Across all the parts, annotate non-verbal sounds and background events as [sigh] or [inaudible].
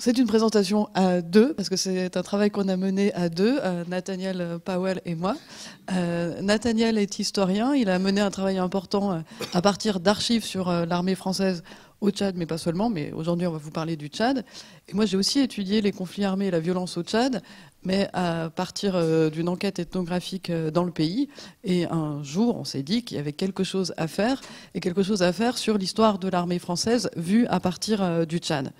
C'est une présentation à deux, parce que c'est un travail qu'on a mené à deux, Nathaniel Powell et moi. Euh, Nathaniel est historien, il a mené un travail important euh, à partir d'archives sur euh, l'armée française au Tchad, mais pas seulement, mais aujourd'hui on va vous parler du Tchad. Et moi j'ai aussi étudié les conflits armés et la violence au Tchad, mais à partir d'une enquête ethnographique dans le pays. Et un jour, on s'est dit qu'il y avait quelque chose à faire, et quelque chose à faire sur l'histoire de l'armée française vue à partir du Tchad.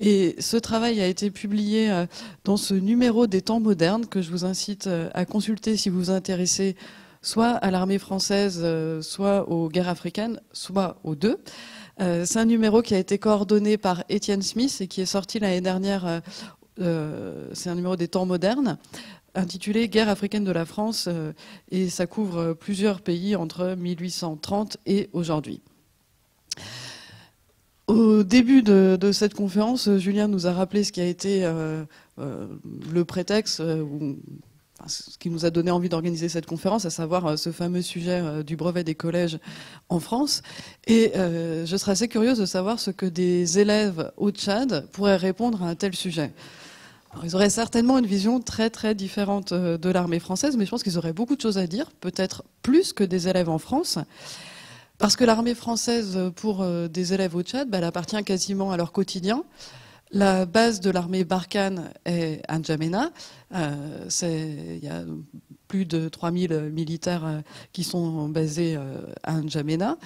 Et ce travail a été publié euh, dans ce numéro des temps modernes que je vous incite euh, à consulter si vous vous intéressez soit à l'armée française, euh, soit aux guerres africaines, soit aux deux. C'est un numéro qui a été coordonné par Étienne Smith et qui est sorti l'année dernière. C'est un numéro des temps modernes intitulé Guerre africaine de la France et ça couvre plusieurs pays entre 1830 et aujourd'hui. Au début de, cette conférence, euh, Julien nous a rappelé ce qui a été euh, euh, le prétexte, ce qui nous a donné envie d'organiser cette conférence, à savoir ce fameux sujet du brevet des collèges en France. Et je serais assez curieuse de savoir ce que des élèves au Tchad pourraient répondre à un tel sujet. ils auraient certainement une vision très très différente de l'armée française, mais je pense qu'ils auraient beaucoup de choses à dire, peut-être plus que des élèves en France. Parce que l'armée française, euh, pour euh, des élèves au Tchad, bah, elle appartient quasiment à leur quotidien. La base de l'armée Barkhane est N'Djamena. Euh, il y a plus de 3000 militaires euh, qui sont basés à N'Djamena.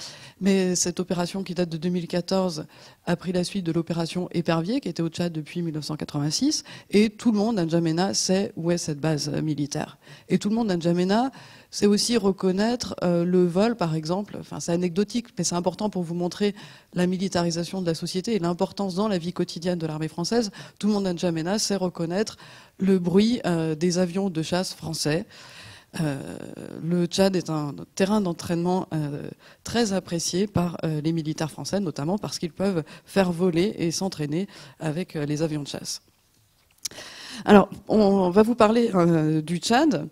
Mais cette opération qui date de 2014 a pris la suite de l'opération Épervier qui était au Tchad depuis 1986. Et tout le monde à N'Djamena sait où est cette base militaire. Et tout le monde à N'Djamena c'est aussi reconnaître euh, le vol, par exemple. Enfin, c'est anecdotique, mais c'est important pour vous montrer la militarisation de la société et l'importance dans la vie quotidienne de l'armée française. Tout le monde à jamais sait reconnaître le bruit euh, des avions de chasse français. Euh, le Tchad est un terrain d'entraînement très apprécié par les militaires français, notamment parce qu'ils peuvent faire voler et s'entraîner avec les avions de chasse. Alors, on va vous parler du Tchad.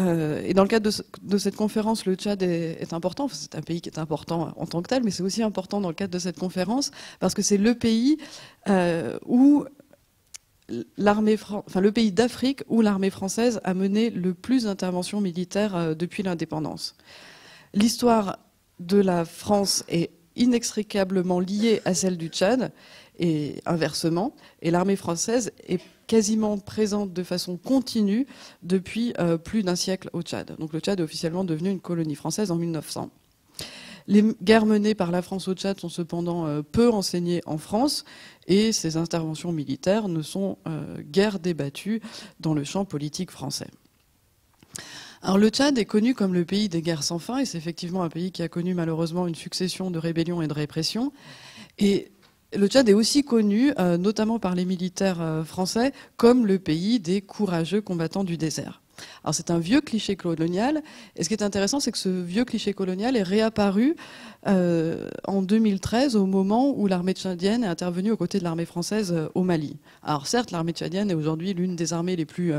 Euh, et dans le cadre de, cette conférence, le Tchad est, important. C'est un pays qui est important en tant que tel, mais c'est aussi important dans le cadre de cette conférence parce que c'est le pays euh, où l'armée, enfin le pays d'Afrique où l'armée française a mené le plus d'interventions militaires euh, depuis l'indépendance. L'histoire de la France est inextricablement liée à celle du Tchad et inversement. Et l'armée française est quasiment présente de façon continue depuis euh, plus d'un siècle au Tchad. Donc le Tchad est officiellement devenu une colonie française en 1900. Les guerres menées par la France au Tchad sont cependant euh, peu enseignées en France et ces interventions militaires ne sont euh, guère débattues dans le champ politique français. Alors le Tchad est connu comme le pays des guerres sans fin et c'est effectivement un pays qui a connu malheureusement une succession de rébellions et de répressions. Et le Tchad est aussi connu, euh, notamment par les militaires euh, français, comme le pays des courageux combattants du désert. Alors c'est un vieux cliché colonial, et ce qui est intéressant, c'est que ce vieux cliché colonial est réapparu euh, en 2013, au moment où l'armée tchadienne est intervenue aux côtés de l'armée française au Mali. Alors certes, l'armée tchadienne est aujourd'hui l'une des armées les plus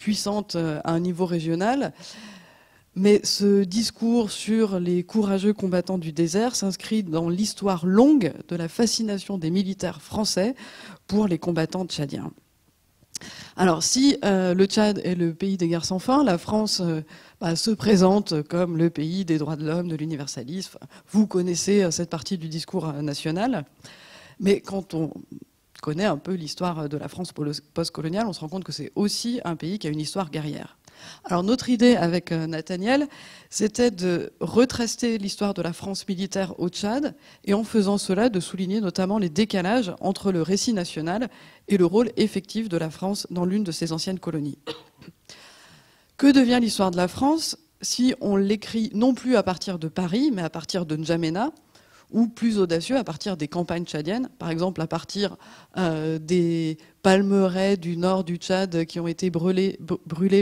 puissante euh, à un niveau régional. Mais ce discours sur les courageux combattants du désert s'inscrit dans l'histoire longue de la fascination des militaires français pour les combattants tchadiens. Alors si euh, le Tchad est le pays des guerres sans fin, la France euh, bah, se présente comme le pays des droits de l'homme, de l'universalisme. Vous connaissez cette partie du discours national. Mais quand on connaît un peu l'histoire de la France postcoloniale, on se rend compte que c'est aussi un pays qui a une histoire guerrière. Alors notre idée avec euh, Nathaniel, c'était de retracer l'histoire de la France militaire au Tchad et en faisant cela de souligner notamment les décalages entre le récit national et le rôle effectif de la France dans l'une de ses anciennes colonies. Que devient l'histoire de la France si on l'écrit non plus à partir de Paris, mais à partir de N'Djamena, ou plus audacieux à partir des campagnes tchadiennes, par exemple à partir euh, des palmeraies du nord du Tchad qui ont été brûlées,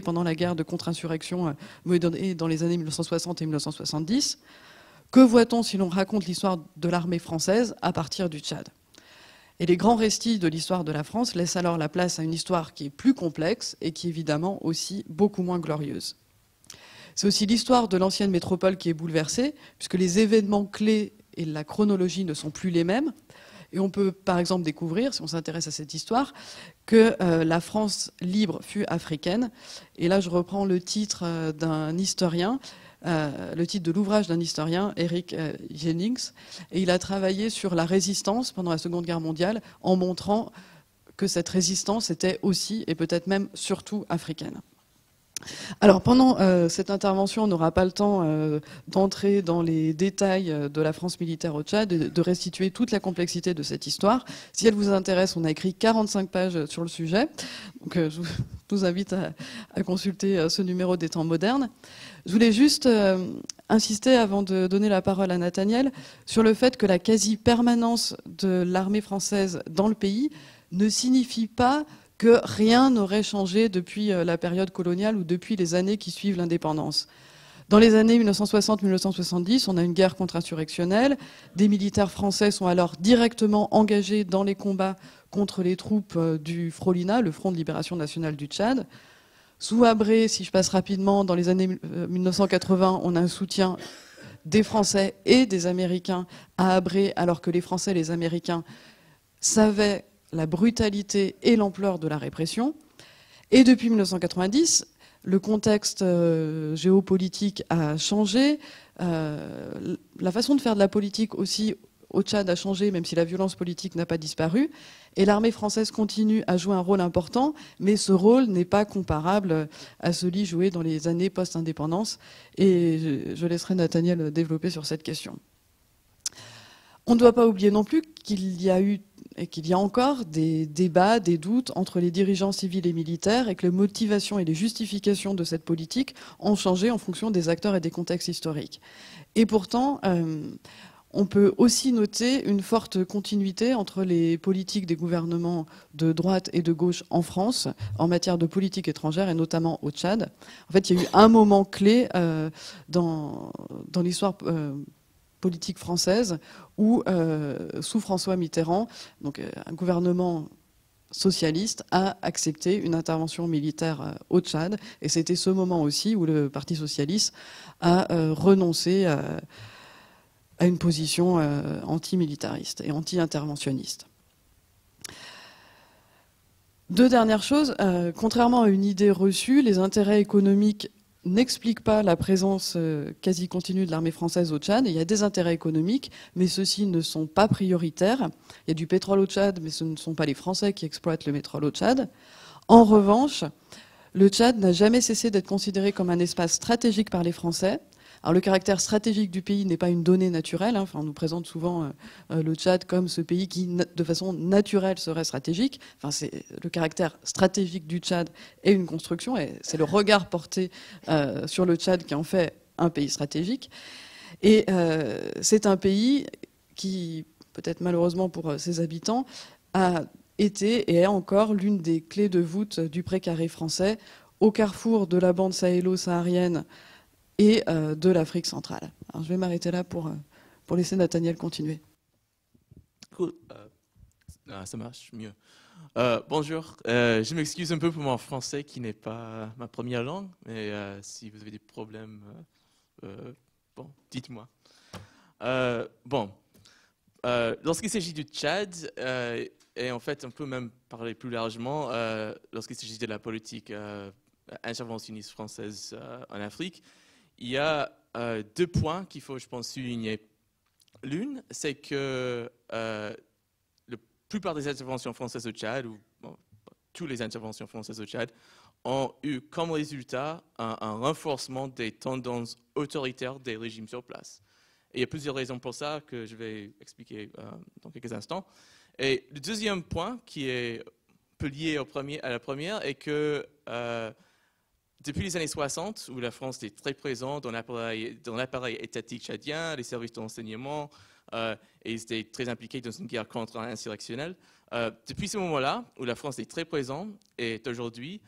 pendant la guerre de contre-insurrection euh, dans les années 1960 et 1970. Que voit-on si l'on raconte l'histoire de l'armée française à partir du Tchad Et les grands restits de l'histoire de la France laissent alors la place à une histoire qui est plus complexe et qui est évidemment aussi beaucoup moins glorieuse. C'est aussi l'histoire de l'ancienne métropole qui est bouleversée, puisque les événements clés et la chronologie ne sont plus les mêmes. Et on peut par exemple découvrir, si on s'intéresse à cette histoire, que euh, la France libre fut africaine. Et là, je reprends le titre euh, d'un historien, euh, le titre de l'ouvrage d'un historien, Eric Jennings. Et il a travaillé sur la résistance pendant la Seconde Guerre mondiale en montrant que cette résistance était aussi et peut-être même surtout africaine. Alors pendant euh, cette intervention, on n'aura pas le temps euh, d'entrer dans les détails euh, de la France militaire au Tchad, de restituer toute la complexité de cette histoire. Si elle vous intéresse, on a écrit 45 pages sur le sujet. Donc je vous invite à, à, consulter ce numéro des temps modernes. Je voulais juste insister, avant de donner la parole à Nathaniel, sur le fait que la quasi-permanence de l'armée française dans le pays ne signifie pas que rien n'aurait changé depuis euh, la période coloniale ou depuis les années qui suivent l'indépendance. Dans les années 1960-1970, on a une guerre contre-insurrectionnelle. Des militaires français sont alors directement engagés dans les combats contre les troupes euh, du Frolina, le Front de libération nationale du Tchad. Sous Abré, si je passe rapidement, dans les années 1980, euh, on a un soutien des Français et des Américains à Abré, alors que les Français et les Américains savaient la brutalité et l'ampleur de la répression. Et depuis 1990, le contexte euh, géopolitique a changé, euh, la façon de faire de la politique aussi au Tchad a changé, même si la violence politique n'a pas disparu, et l'armée française continue à jouer un rôle important, mais ce rôle n'est pas comparable à celui joué dans les années post-indépendance, et je laisserai Nathaniel développer sur cette question. On ne doit pas oublier non plus qu'il y a eu et qu'il y a encore des débats, des doutes entre les dirigeants civils et militaires et que les motivations et les justifications de cette politique ont changé en fonction des acteurs et des contextes historiques. Et pourtant, euh, on peut aussi noter une forte continuité entre les politiques des gouvernements de droite et de gauche en France en matière de politique étrangère et notamment au Tchad. En fait, il y a eu un moment clé euh, dans, l'histoire euh, politique française où, euh, sous François Mitterrand, donc euh, un gouvernement socialiste a accepté une intervention militaire euh, au Tchad. Et c'était ce moment aussi où le Parti socialiste a renoncé à, une position anti antimilitariste et anti-interventionniste. Deux dernières choses. contrairement à une idée reçue, les intérêts économiques n'explique pas la présence euh, quasi continue de l'armée française au Tchad. Il y a des intérêts économiques, mais ceux-ci ne sont pas prioritaires. Il y a du pétrole au Tchad, mais ce ne sont pas les Français qui exploitent le pétrole au Tchad. En revanche, le Tchad n'a jamais cessé d'être considéré comme un espace stratégique par les Français le caractère stratégique du pays n'est pas une donnée naturelle. Hein. Enfin, on nous présente souvent euh, euh, le Tchad comme ce pays qui, de façon naturelle, serait stratégique. Enfin, c'est le caractère stratégique du Tchad est une construction, et c'est le regard porté euh, sur le Tchad qui en fait un pays stratégique. Et c'est un pays qui, peut-être malheureusement pour ses habitants, a été et est encore l'une des clés de voûte du précaré français, au carrefour de la bande sahélo-saharienne et euh, de l'Afrique centrale. Alors, je vais m'arrêter là pour, euh, pour laisser Nathaniel continuer. Cool. Euh, ah, ça marche mieux. bonjour, je m'excuse un peu pour mon français qui n'est pas ma première langue, mais si vous avez des problèmes, bon, dites-moi. bon, lorsqu'il s'agit du Tchad, et en fait on peut même parler plus largement, lorsqu'il s'agit de la politique interventionniste française en Afrique, il y a euh, deux points qu'il faut, je pense, souligner. L'une, c'est que euh, la plupart des interventions françaises au Tchad, ou tous toutes les interventions françaises au Tchad, ont eu comme résultat un, renforcement des tendances autoritaires des régimes sur place. Et il y a plusieurs raisons pour ça que je vais expliquer euh, dans quelques instants. Et le deuxième point qui est lié au premier, à la première est que euh, depuis les années 60, où la France était très présente dans l'appareil étatique tchadien, les services d'enseignement, euh, et ils étaient très impliqués dans une guerre contre-insurrectionnelle, euh, depuis ce moment-là, où la France est très présente, et aujourd'hui,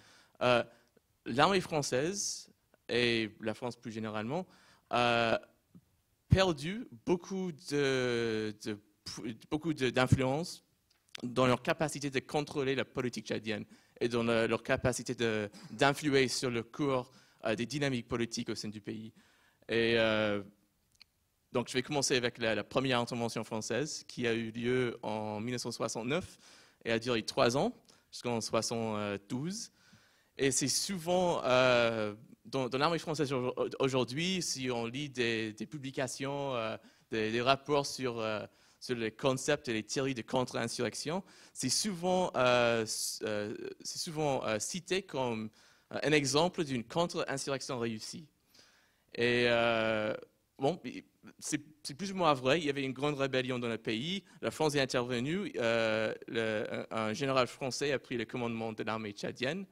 euh, l'armée française, et la France plus généralement, a perdu beaucoup de, de beaucoup d'influence dans leur capacité de contrôler la politique tchadienne et dans leur capacité d'influer sur le cours euh, des dynamiques politiques au sein du pays. Et euh, donc, je vais commencer avec la, première intervention française qui a eu lieu en 1969 et a duré trois ans jusqu'en 1972. Et c'est souvent, euh, dans, l'armée française aujourd'hui, si on lit des, publications, des, rapports sur sur les concepts et les théories de contre-insurrection, c'est souvent, euh, euh, euh, cité comme un exemple d'une contre-insurrection réussie. Et bon, c'est plus ou moins vrai. Il y avait une grande rébellion dans le pays. La France est intervenue. un général français a pris le commandement de l'armée tchadienne.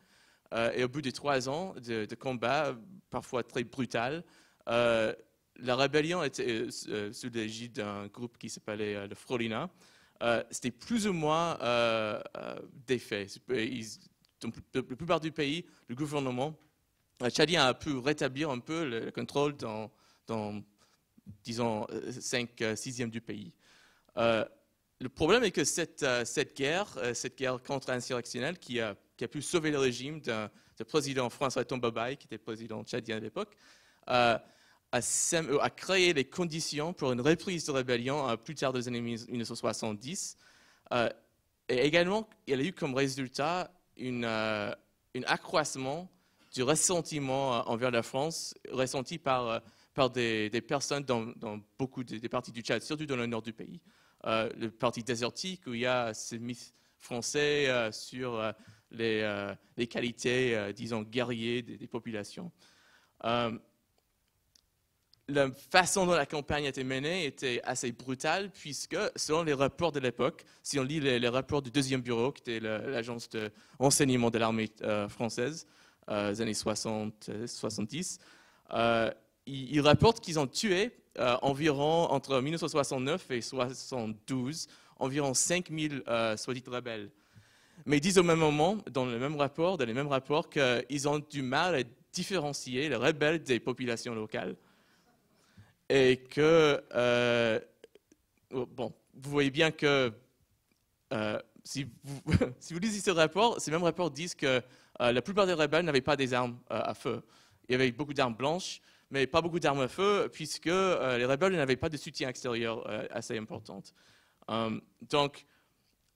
et au bout de trois ans de, de combat, parfois très brutal, la rébellion était euh, euh, sous l'égide d'un groupe qui s'appelait euh, le Frolina. C'était plus ou moins défait. dans la plupart du pays, le gouvernement tchadien a pu rétablir un peu le, contrôle dans, disons, 5 6 du pays. le problème est que cette, cette guerre, cette guerre contre-insurrectionnelle qui a, a, pu sauver le régime d'un président François Tombabaye, qui était président tchadien à l'époque, a créé créé les conditions pour une reprise de rébellion euh, plus tard dans les années 1970. Euh, et également, il a eu comme résultat une, euh, un accroissement du ressentiment envers la France, ressenti par, par des, personnes dans, beaucoup des parties du Tchad, surtout dans le nord du pays. le parti désertique, où il y a ces mythes français sur les, les, qualités, disons, guerriers des, des populations la façon dont la campagne a été menée était assez brutale, puisque, selon les rapports de l'époque, si on lit les, rapports du deuxième bureau, qui était l'agence de renseignement de l'armée euh, française, euh, années 60, 70, euh, euh, ils, rapportent qu'ils ont tué environ, entre 1969 et 1972, environ 5000 soi rebelles. Mais ils disent au même moment, dans le même rapport, dans les mêmes rapports, qu'ils ont du mal à différencier les rebelles des populations locales et que, euh, oh, bon, vous voyez bien que euh, [laughs] si, vous, lisez ce rapport, ces mêmes rapports disent que euh, la plupart des rebelles n'avaient pas des armes à feu. Il y avait beaucoup d'armes blanches, mais pas beaucoup d'armes à feu, puisque les rebelles n'avaient pas de soutien extérieur assez important. donc,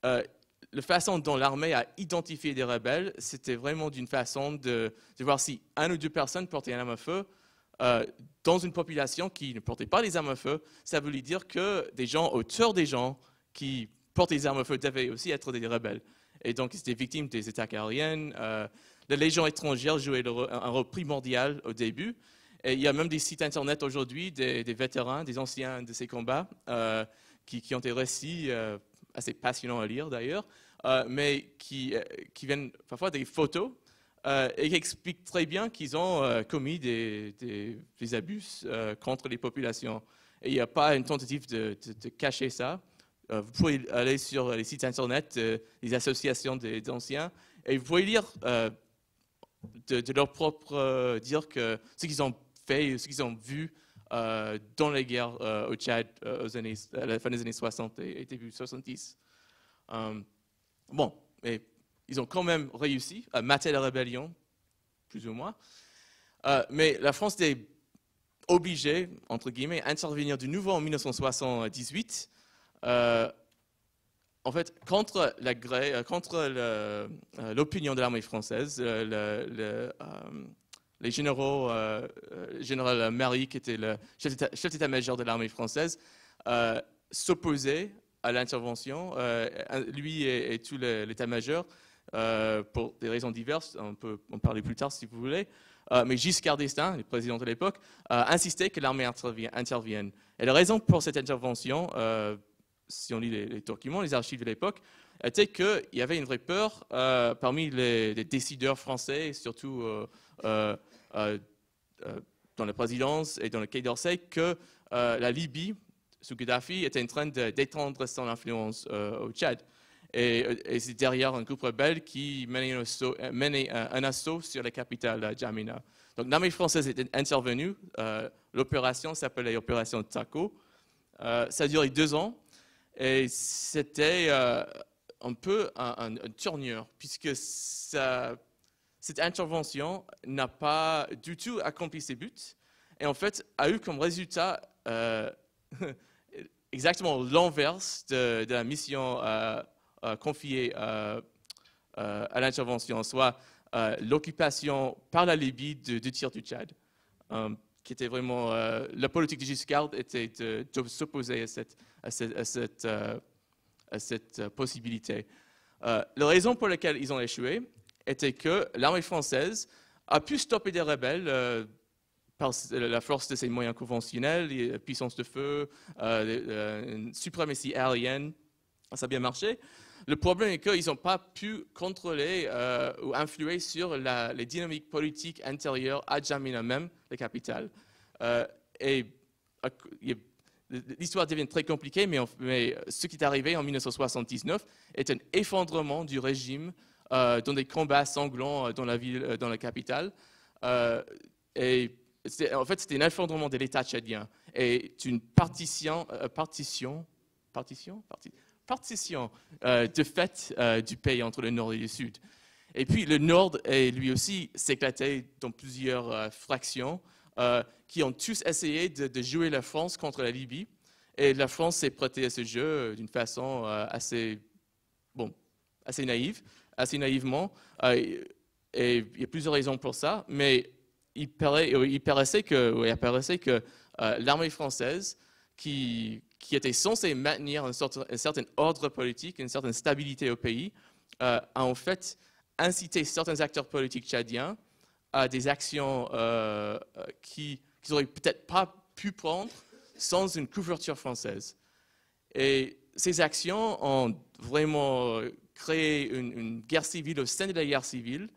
la façon dont l'armée a identifié des rebelles, c'était vraiment d'une façon de, de voir si un ou deux personnes portaient une arme à feu, euh, dans une population qui ne portait pas les armes à feu, ça voulait dire que des gens autour des gens qui portent les armes à feu devaient aussi être des rebelles. Et donc, ils étaient victimes des attaques aériennes. Euh, la Légion étrangère jouait un rôle primordial au début. Et il y a même des sites internet aujourd'hui des, vétérans, des anciens de ces combats, euh, qui, ont des récits assez passionnants à lire d'ailleurs, mais qui, qui viennent parfois des photos euh, et explique très bien qu'ils ont euh, commis des, abus euh, contre les populations. Et il n'y a pas une tentative de, cacher ça. vous pouvez aller sur les sites internet des associations des anciens et vous pouvez lire de, leur propre dire que ce qu'ils ont fait, ce qu'ils ont vu dans les guerres au Tchad aux années, à la fin des années 60 et, et début 70. bon, mais ils ont quand même réussi à mater la rébellion, plus ou moins. Euh, mais la France est obligée, entre guillemets, à intervenir de nouveau en 1978, euh, en fait, contre euh, l'opinion de l'armée française. Le, les généraux, général Marie, qui était le chef d'état-major de l'armée française, s'opposait à l'intervention, lui et, et tout l'état-major, euh, pour des raisons diverses, on peut en parler plus tard si vous voulez, euh, mais Giscard d'Estaing, le président de l'époque, euh, insistait que l'armée intervienne. Et la raison pour cette intervention, si on lit les, documents, les archives de l'époque, était qu'il y avait une vraie peur parmi les, décideurs français, surtout dans la présidence et dans le Quai d'Orsay, que la Libye, sous Gaddafi, était en train d'étendre son influence au Tchad. Euh, et, c'est derrière un groupe rebelle qui menait euh, un assaut, sur la capitale, Jamina. Donc l'armée française était intervenue. Euh, l'opération s'appelait l'opération Taco. ça a duré deux ans. Et c'était un peu un, tournure, puisque cette intervention n'a pas du tout accompli ses buts. Et en fait, a eu comme résultat [laughs] exactement l'inverse de, de, la mission euh, confié euh, euh, à l'intervention, soit l'occupation par la Libye du, tir du Tchad, qui était vraiment... la politique de Giscard était de, s'opposer à cette, possibilité. la raison pour laquelle ils ont échoué était que l'armée française a pu stopper des rebelles par la force de ses moyens conventionnels, les puissances de feu, une suprématie aérienne. Ça a bien marché. Le problème est qu'ils n'ont pas pu contrôler euh, ou influer sur les dynamiques politiques intérieures à Jamina même, la capitale. Euh, euh, et l'histoire devient très compliquée, mais, mais, ce qui est arrivé en 1979 est un effondrement du régime dans des combats sanglants dans la ville, dans la capitale. et en fait, c'était un effondrement de l'État tchadien et une partition, partition, partition, partition partition euh, de fait euh, du pays entre le nord et le sud. Et puis le nord est lui aussi s'éclaté dans plusieurs euh, fractions qui ont tous essayé de, jouer la France contre la Libye. Et la France s'est prêtée à ce jeu d'une façon assez, bon, assez naïve, assez naïvement. et il y a plusieurs raisons pour ça, mais il, paraissait que, il paraissait que l'armée française qui, qui était censé maintenir un, certain ordre politique, une certaine stabilité au pays, euh, a en fait incité certains acteurs politiques tchadiens à des actions euh, euh, qu'ils qui n'auraient peut-être pas pu prendre sans une couverture française. Et ces actions ont vraiment créé une, guerre civile au sein de la guerre civile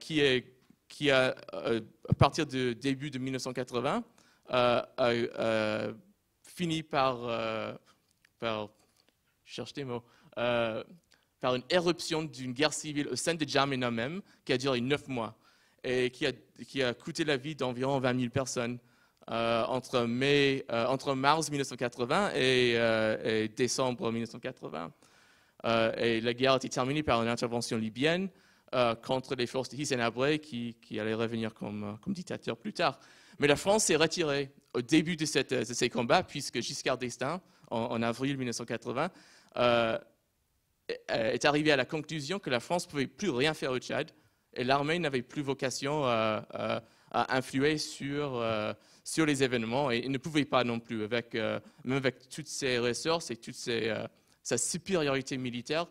qui, est, qui a, à partir du début de 1980, finit par, des euh, mots, euh, par une éruption d'une guerre civile au sein de Jamina même, qui a duré neuf mois et qui a, qui a coûté la vie d'environ 20 000 personnes euh, entre, mai, entre mars 1980 et, décembre 1980. et la guerre a été terminée par une intervention libyenne contre les forces de Hissène qui, qui allaient revenir comme, comme dictateur plus tard. Mais la France s'est retirée au début euh, de, ces combats, puisque Giscard d'Estaing, en, avril 1980, euh, euh, est arrivé à la conclusion que la France ne pouvait plus rien faire au Tchad et l'armée n'avait plus vocation à influer sur, sur les événements et, ne pouvait pas non plus, avec, même avec toutes ses ressources et toute sa supériorité militaire,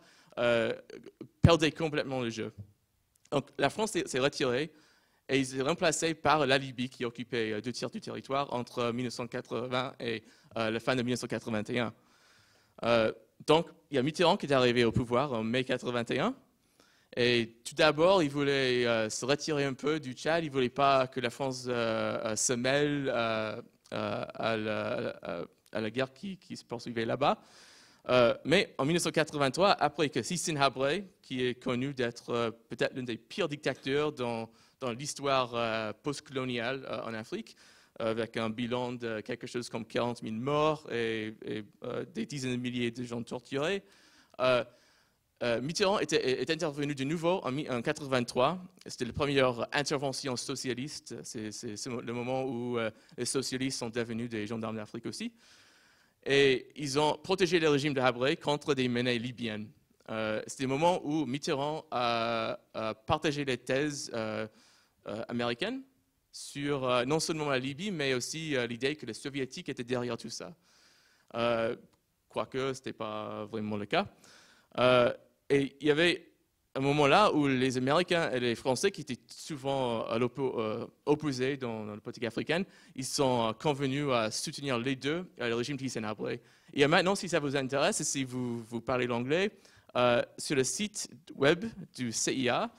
perdait complètement le jeu. Donc la France s'est retirée et il est remplacé par la Libye qui occupait euh, deux tiers du territoire entre 1980 et euh, la fin de 1981. Euh, donc, il y a Mitterrand qui est arrivé au pouvoir en mai 81. Et tout d'abord, il voulait se retirer un peu du Tchad. Il ne voulait pas que la France se mêle à la, guerre qui, se poursuivait là-bas. mais en 1983, après que Sissin Habré, qui est connu d'être peut-être l'un des pires dictateurs dans dans l'histoire euh, postcoloniale euh, en Afrique, euh, avec un bilan de quelque chose comme 40 000 morts et, des dizaines de milliers de gens torturés. Mitterrand est, intervenu de nouveau en 1983. C'était la première intervention socialiste. C'est le moment où les socialistes sont devenus des gendarmes d'Afrique aussi. Et ils ont protégé le régime de Habré contre des menées libyennes. Euh, C'était le moment où Mitterrand a, a partagé les thèses euh, américaine sur euh, non seulement la Libye, mais aussi euh, l'idée que les soviétiques étaient derrière tout ça. quoique ce n'était pas vraiment le cas. et il y avait un moment là où les Américains et les Français, qui étaient souvent opposés dans, la politique africaine, ils sont convenus à soutenir les deux, le régime qui s'est Et maintenant, si ça vous intéresse, et si vous, vous parlez l'anglais, sur le site web du CIA,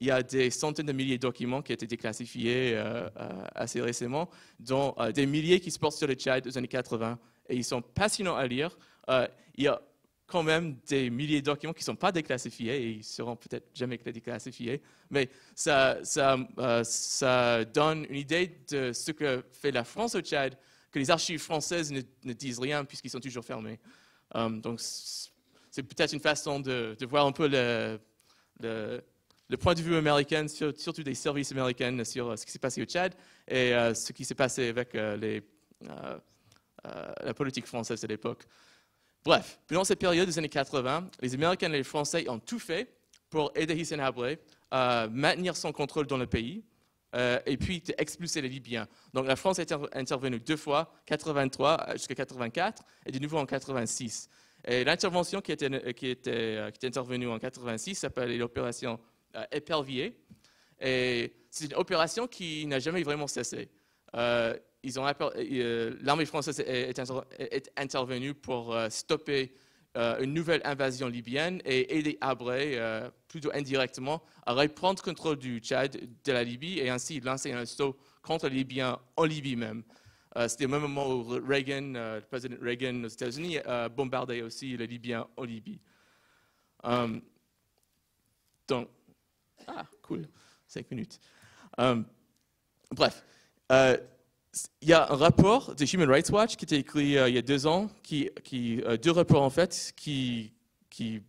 il y a des centaines de milliers de documents qui ont été déclassifiés euh, euh, assez récemment, dont euh, des milliers qui se portent sur le Tchad aux années 80. Et ils sont passionnants à lire. il y a quand même des milliers de documents qui ne sont pas déclassifiés et ils seront peut-être jamais déclassifiés. Mais ça, donne une idée de ce que fait la France au Tchad, que les archives françaises ne, disent rien puisqu'ils sont toujours fermés. donc c'est peut-être une façon de, de, voir un peu le, le le point de vue américain, surtout des services américains sur euh, ce qui s'est passé au Tchad et euh, ce qui s'est passé avec euh, les, la politique française à l'époque. Bref, pendant cette période des années 80, les Américains et les Français ont tout fait pour aider Hissène Habré à maintenir son contrôle dans le pays et puis expulser les Libyens. Donc la France est intervenue deux fois, 83 jusqu'à 84 et de nouveau en 86. Et l'intervention qui était, qui, était, qui est intervenue en 86 s'appelait l'opération euh, épervier. Et c'est une opération qui n'a jamais vraiment cessé. Euh, euh, l'armée française est, intervenue pour stopper une nouvelle invasion libyenne et aider Abré, plutôt indirectement, à reprendre contrôle du Tchad, de la Libye, et ainsi lancer un saut contre les Libyens en Libye même. C'était le même moment où Reagan, le président Reagan aux États-Unis, bombardait aussi les Libyens en Libye. donc, ah, cool, cinq minutes. Euh, bref, euh, il y a un rapport de Human Rights Watch qui été écrit euh, il y a deux ans, qui, deux rapports en fait, qui, qui,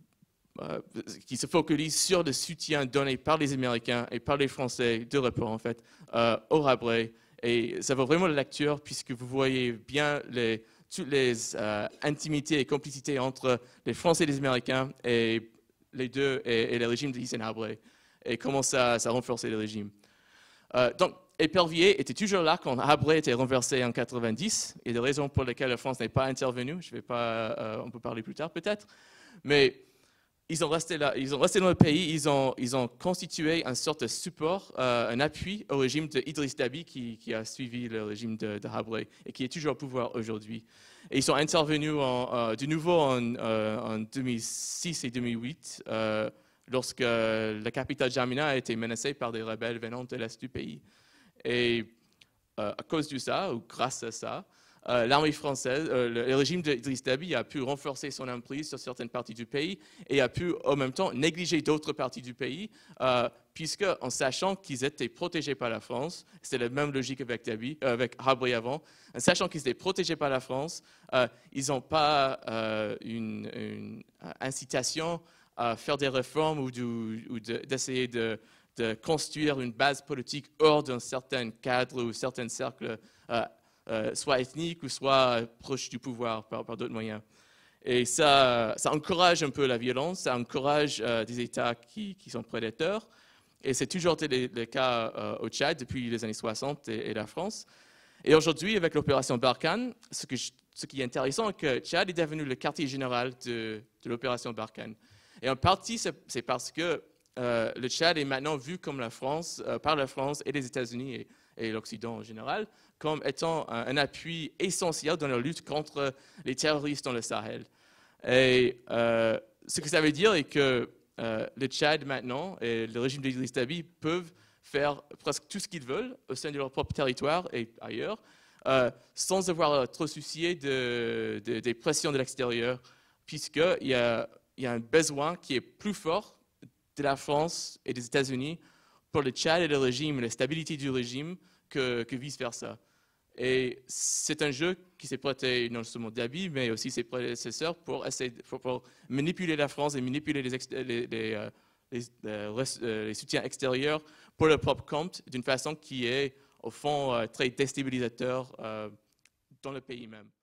se focalisent sur le soutien donné par les Américains et par les Français, deux rapports en fait, au Rabray. Et ça vaut vraiment la lecture puisque vous voyez bien les, toutes les intimités et complicités entre les Français et les Américains et les deux et, le régime de Hissène et commence à, à renforcer le régime. Euh, donc, Épervier était toujours là quand Habré était renversé en 90, et des raisons pour lesquelles la France n'est pas intervenue, je vais pas, euh, on peut parler plus tard peut-être, mais ils ont resté là, ils ont resté dans le pays, ils ont, ils ont constitué un sorte de support, euh, un appui au régime de Idriss Dabi qui, a suivi le régime de, Habré et qui est toujours au pouvoir aujourd'hui. Et ils sont intervenus en, de nouveau en, en, 2006 et 2008 lorsque euh, la capitale Jamina a été menacée par des rebelles venant de l'est du pays. Et euh, à cause de ça, ou grâce à ça, euh, l'armée française, le, régime d'Idriss Déby a pu renforcer son emprise sur certaines parties du pays et a pu en même temps négliger d'autres parties du pays, puisque en sachant qu'ils étaient protégés par la France, c'est la même logique avec, Déby, avec Rabri avant, en sachant qu'ils étaient protégés par la France, ils n'ont pas une, incitation à faire des réformes ou d'essayer de, construire une base politique hors d'un certain cadre ou certains cercles, euh, euh, soit ethniques ou soit proches du pouvoir par, d'autres moyens. Et ça, encourage un peu la violence, ça encourage euh, des États qui, sont prédateurs. Et c'est toujours le, cas au Tchad depuis les années 60 et, la France. Et aujourd'hui, avec l'opération Barkhane, ce, qui est intéressant, c'est que Tchad est devenu le quartier général de, de l'opération Barkhane. Et en partie, c'est parce que euh, le Tchad est maintenant vu comme la France, euh, par la France et les États-Unis et, l'Occident en général, comme étant un, appui essentiel dans la lutte contre les terroristes dans le Sahel. Et euh, ce que ça veut dire est que le Tchad maintenant et le régime d'Idriss peuvent faire presque tout ce qu'ils veulent au sein de leur propre territoire et ailleurs, sans avoir trop soucié de, des pressions de l'extérieur, puisqu'il y a il y a un besoin qui est plus fort de la France et des États-Unis pour le Tchad et le régime, la stabilité du régime, que, vice-versa. Et c'est un jeu qui s'est prêté non seulement d'habits, mais aussi ses prédécesseurs pour, essayer, manipuler la France et manipuler les, les, euh, euh, euh, les, soutiens extérieurs pour leur propre compte d'une façon qui est, au fond, très déstabilisateur dans le pays même.